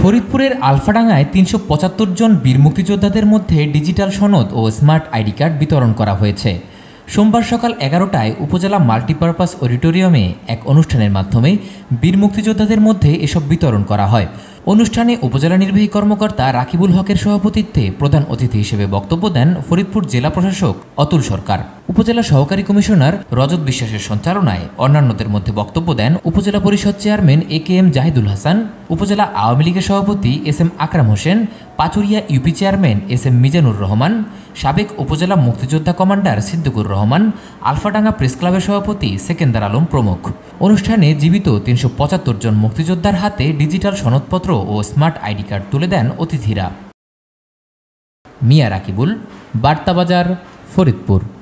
ফরিদপুরের আলফাডাঙ্গায় তিনশো পঁচাত্তর জন বীর মুক্তিযোদ্ধাদের মধ্যে ডিজিটাল সনদ ও স্মার্ট আইডি কার্ড বিতরণ করা হয়েছে সোমবার সকাল এগারোটায় উপজেলা মাল্টিপারপাস অডিটোরিয়ামে এক অনুষ্ঠানের মাধ্যমে বীর মুক্তিযোদ্ধাদের মধ্যে এসব বিতরণ করা হয় অনুষ্ঠানে উপজেলা নির্বাহী কর্মকর্তা রাকিবুল হকের সভাপতিত্বে প্রধান অতিথি হিসেবে বক্তব্য দেন ফরিদপুর জেলা প্রশাসক অতুল সরকার উপজেলা সহকারী কমিশনার রজত বিশ্বাসের সঞ্চালনায় অন্যান্যদের মধ্যে বক্তব্য দেন উপজেলা পরিষদ chairman A K M Jahidul Hasan উপজেলা আওয়ামী লীগের সভাপতি S M Akram Hossain Pachuria UP chairman S M Mizanur Rahman সাবেক উপজেলা মুক্তিযোদ্ধা কমান্ডার সিদ্দিকুর রহমান আলফাডাঙ্গা প্রেস ক্লাবের সভাপতি সেকেন্দার আলম প্রমুখ অনুষ্ঠানে জীবিত তিনশো পঁচাত্তর জন মুক্তিযোদ্ধার হাতে ডিজিটাল সনদপত্র ও স্মার্ট আইডি কার্ড তুলে দেন অতিথিরা মিয়া রাকিবুল বার্তাবাজার ফরিদপুর